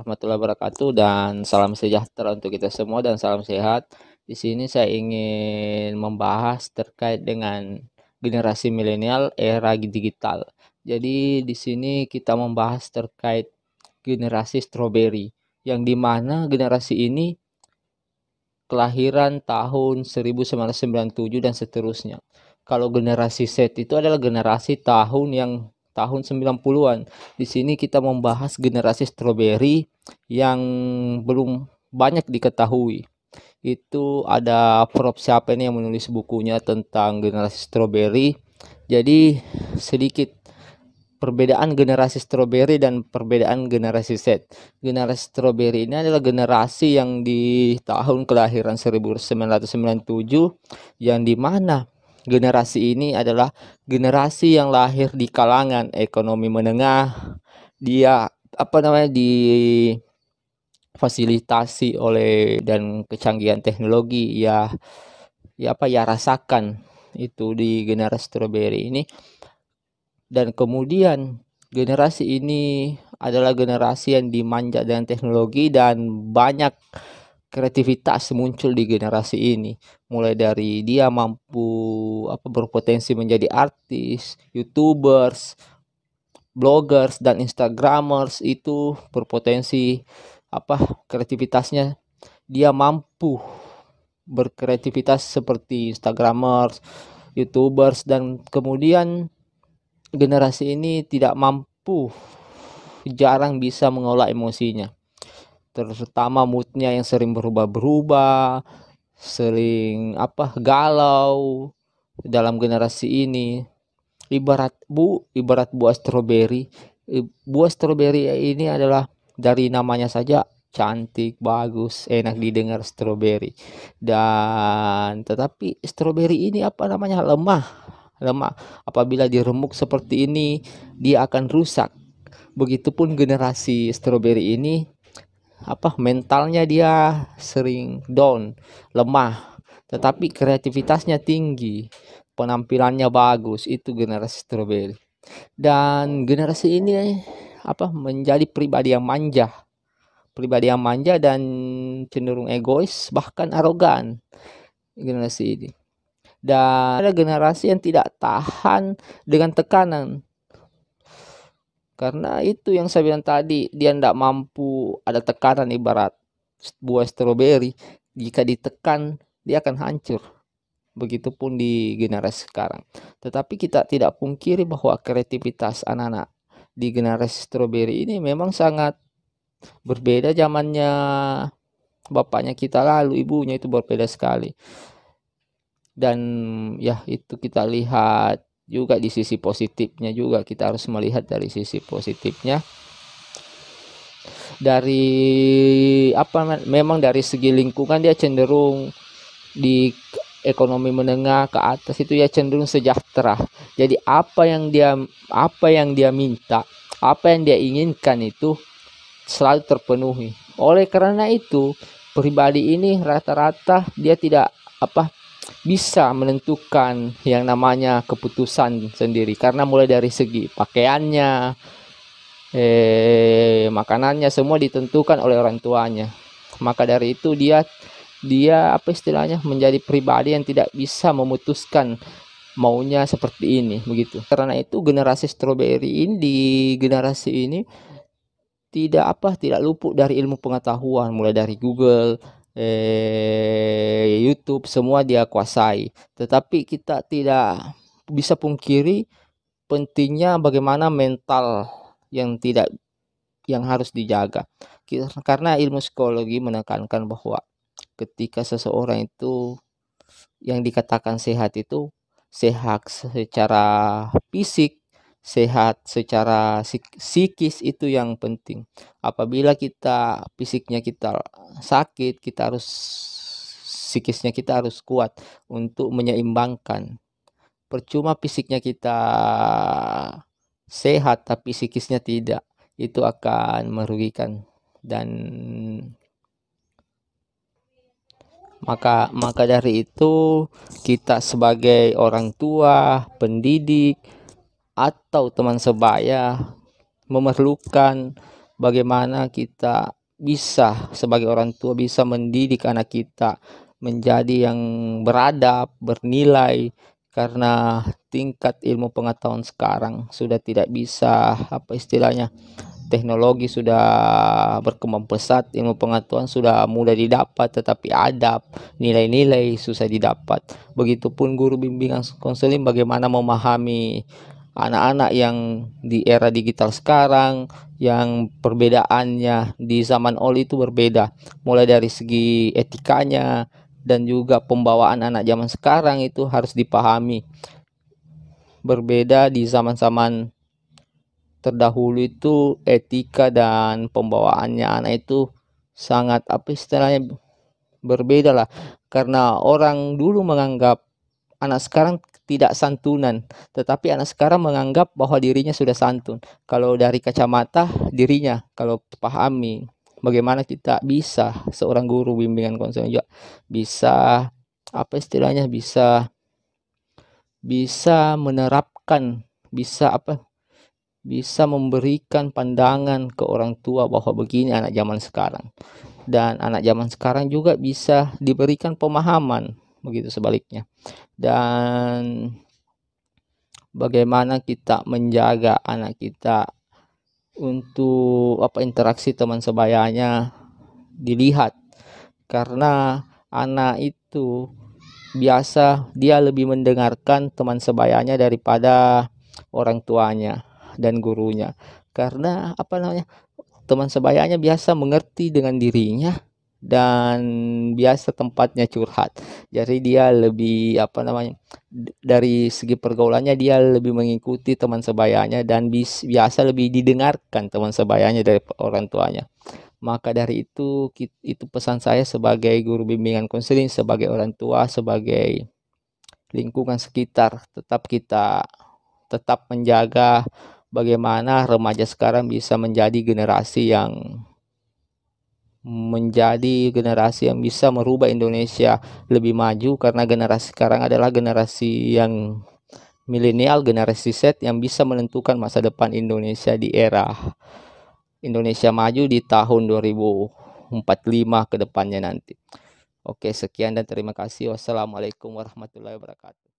warahmatullahi wabarakatuh dan salam sejahtera untuk kita semua dan salam sehat. Di sini saya ingin membahas terkait dengan generasi milenial era digital. Jadi di sini kita membahas terkait generasi strawberry yang dimana generasi ini kelahiran tahun 1997 dan seterusnya. Kalau generasi set itu adalah generasi tahun yang tahun 90-an. Di sini kita membahas generasi stroberi yang belum banyak diketahui. Itu ada Prof siapa ini yang menulis bukunya tentang generasi stroberi. Jadi sedikit perbedaan generasi stroberi dan perbedaan generasi set. Generasi stroberi ini adalah generasi yang di tahun kelahiran 1997 yang di mana generasi ini adalah generasi yang lahir di kalangan ekonomi menengah. Dia apa namanya di fasilitasi oleh dan kecanggihan teknologi ya ya apa ya rasakan itu di generasi strawberry ini dan kemudian generasi ini adalah generasi yang dimanja dengan teknologi dan banyak kreativitas muncul di generasi ini mulai dari dia mampu apa berpotensi menjadi artis, youtubers, bloggers dan instagramers itu berpotensi apa kreativitasnya dia mampu berkreativitas seperti instagramers, youtubers dan kemudian generasi ini tidak mampu jarang bisa mengolah emosinya terutama moodnya yang sering berubah-berubah sering apa galau dalam generasi ini ibarat bu ibarat buah stroberi buah stroberi ini adalah dari namanya saja cantik bagus enak didengar stroberi dan tetapi stroberi ini apa namanya lemah lemah apabila diremuk seperti ini dia akan rusak begitupun generasi stroberi ini apa mentalnya dia sering down, lemah, tetapi kreativitasnya tinggi, penampilannya bagus, itu generasi strawberry. Dan generasi ini apa menjadi pribadi yang manja, pribadi yang manja dan cenderung egois bahkan arogan generasi ini. Dan ada generasi yang tidak tahan dengan tekanan, karena itu yang saya bilang tadi, dia tidak mampu ada tekanan ibarat buah stroberi. Jika ditekan, dia akan hancur. Begitupun di generasi sekarang. Tetapi kita tidak pungkiri bahwa kreativitas anak-anak di generasi stroberi ini memang sangat berbeda zamannya bapaknya kita lalu ibunya itu berbeda sekali dan ya itu kita lihat juga di sisi positifnya juga kita harus melihat dari sisi positifnya dari apa memang dari segi lingkungan dia cenderung di ekonomi menengah ke atas itu ya cenderung sejahtera. Jadi apa yang dia apa yang dia minta, apa yang dia inginkan itu selalu terpenuhi. Oleh karena itu, pribadi ini rata-rata dia tidak apa bisa menentukan yang namanya keputusan sendiri karena mulai dari segi pakaiannya eh makanannya semua ditentukan oleh orang tuanya maka dari itu dia dia apa istilahnya menjadi pribadi yang tidak bisa memutuskan maunya seperti ini begitu karena itu generasi strawberry ini di generasi ini tidak apa tidak luput dari ilmu pengetahuan mulai dari Google eh, YouTube semua dia kuasai. Tetapi kita tidak bisa pungkiri pentingnya bagaimana mental yang tidak yang harus dijaga. Karena ilmu psikologi menekankan bahwa ketika seseorang itu yang dikatakan sehat itu sehat secara fisik sehat secara psikis itu yang penting. Apabila kita fisiknya kita sakit, kita harus psikisnya kita harus kuat untuk menyeimbangkan. Percuma fisiknya kita sehat tapi psikisnya tidak, itu akan merugikan dan maka maka dari itu kita sebagai orang tua, pendidik, atau teman sebaya memerlukan bagaimana kita bisa sebagai orang tua bisa mendidik anak kita menjadi yang beradab, bernilai karena tingkat ilmu pengetahuan sekarang sudah tidak bisa apa istilahnya teknologi sudah berkembang pesat, ilmu pengetahuan sudah mudah didapat tetapi adab, nilai-nilai susah didapat. Begitupun guru bimbingan konseling bagaimana memahami anak-anak yang di era digital sekarang yang perbedaannya di zaman old itu berbeda mulai dari segi etikanya dan juga pembawaan anak zaman sekarang itu harus dipahami berbeda di zaman-zaman terdahulu itu etika dan pembawaannya anak itu sangat apa istilahnya berbeda lah karena orang dulu menganggap anak sekarang tidak santunan, tetapi anak sekarang menganggap bahwa dirinya sudah santun. Kalau dari kacamata dirinya, kalau pahami bagaimana kita bisa seorang guru bimbingan konseling juga bisa apa istilahnya bisa bisa menerapkan bisa apa bisa memberikan pandangan ke orang tua bahwa begini anak zaman sekarang dan anak zaman sekarang juga bisa diberikan pemahaman begitu sebaliknya. Dan bagaimana kita menjaga anak kita untuk apa interaksi teman sebayanya dilihat karena anak itu biasa dia lebih mendengarkan teman sebayanya daripada orang tuanya dan gurunya karena apa namanya teman sebayanya biasa mengerti dengan dirinya dan biasa tempatnya curhat. Jadi dia lebih apa namanya dari segi pergaulannya dia lebih mengikuti teman sebayanya dan biasa lebih didengarkan teman sebayanya dari orang tuanya. Maka dari itu itu pesan saya sebagai guru bimbingan konseling, sebagai orang tua, sebagai lingkungan sekitar tetap kita tetap menjaga bagaimana remaja sekarang bisa menjadi generasi yang menjadi generasi yang bisa merubah Indonesia lebih maju karena generasi sekarang adalah generasi yang milenial, generasi set yang bisa menentukan masa depan Indonesia di era Indonesia maju di tahun 2045 ke depannya nanti. Oke, sekian dan terima kasih. Wassalamualaikum warahmatullahi wabarakatuh.